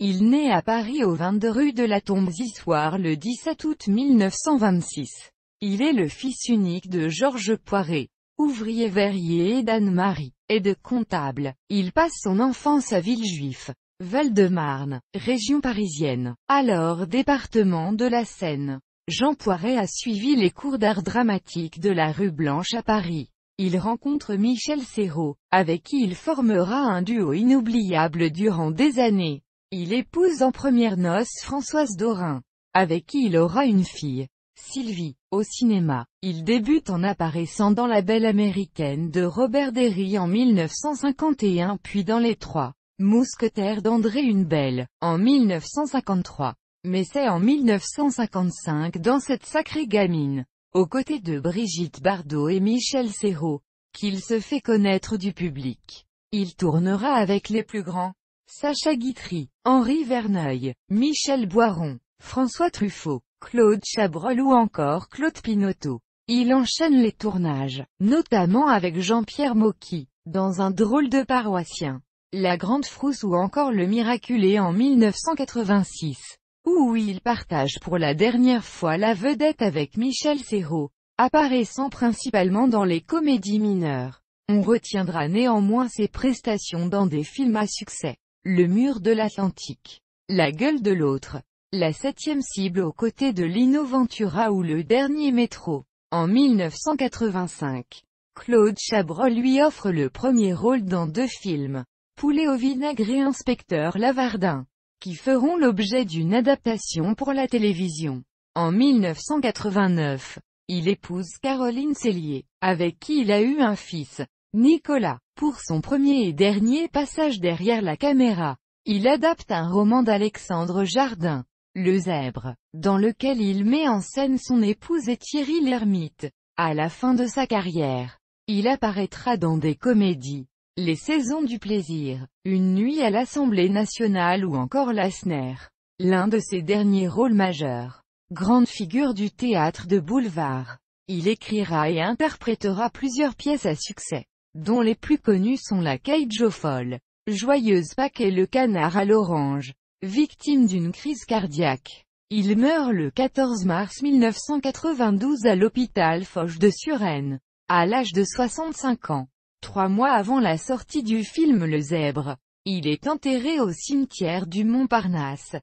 Il naît à Paris au 22 rue de la Tombe soir, le 17 août 1926. Il est le fils unique de Georges Poiré, ouvrier verrier et d'Anne-Marie, et de comptable. Il passe son enfance à Villejuif, Val-de-Marne, région parisienne, alors département de la Seine. Jean Poiré a suivi les cours d'art dramatique de la rue Blanche à Paris. Il rencontre Michel Serrault, avec qui il formera un duo inoubliable durant des années. Il épouse en première noces Françoise Dorin, avec qui il aura une fille, Sylvie. Au cinéma, il débute en apparaissant dans La Belle Américaine de Robert Derry en 1951 puis dans Les Trois Mousquetaires d'André Une Belle en 1953. Mais c'est en 1955 dans Cette sacrée gamine, aux côtés de Brigitte Bardot et Michel Serrault, qu'il se fait connaître du public. Il tournera avec les plus grands, Sacha Guitry, Henri Verneuil, Michel Boiron, François Truffaut, Claude Chabrol ou encore Claude Pinoteau. Il enchaîne les tournages, notamment avec Jean-Pierre Mocky, dans un drôle de paroissien, La Grande Frousse ou encore Le Miraculé en 1986, où il partage pour la dernière fois la vedette avec Michel Serrault, apparaissant principalement dans les comédies mineures. On retiendra néanmoins ses prestations dans des films à succès. Le mur de l'Atlantique. La gueule de l'autre. La septième cible aux côtés de l'Innoventura » ou le dernier métro. En 1985, Claude Chabrol lui offre le premier rôle dans deux films, Poulet au vinaigre et Inspecteur Lavardin, qui feront l'objet d'une adaptation pour la télévision. En 1989, il épouse Caroline Cellier, avec qui il a eu un fils, Nicolas. Pour son premier et dernier passage derrière la caméra, il adapte un roman d'Alexandre Jardin, Le Zèbre, dans lequel il met en scène son épouse et Thierry l'ermite À la fin de sa carrière, il apparaîtra dans des comédies, Les Saisons du Plaisir, Une Nuit à l'Assemblée Nationale ou encore Lassner, l'un de ses derniers rôles majeurs. Grande figure du théâtre de boulevard, il écrira et interprétera plusieurs pièces à succès dont les plus connus sont la cage au joyeuse Pâques et le canard à l'orange. Victime d'une crise cardiaque. Il meurt le 14 mars 1992 à l'hôpital Foch de Suresnes, à l'âge de 65 ans. Trois mois avant la sortie du film Le Zèbre, il est enterré au cimetière du Montparnasse.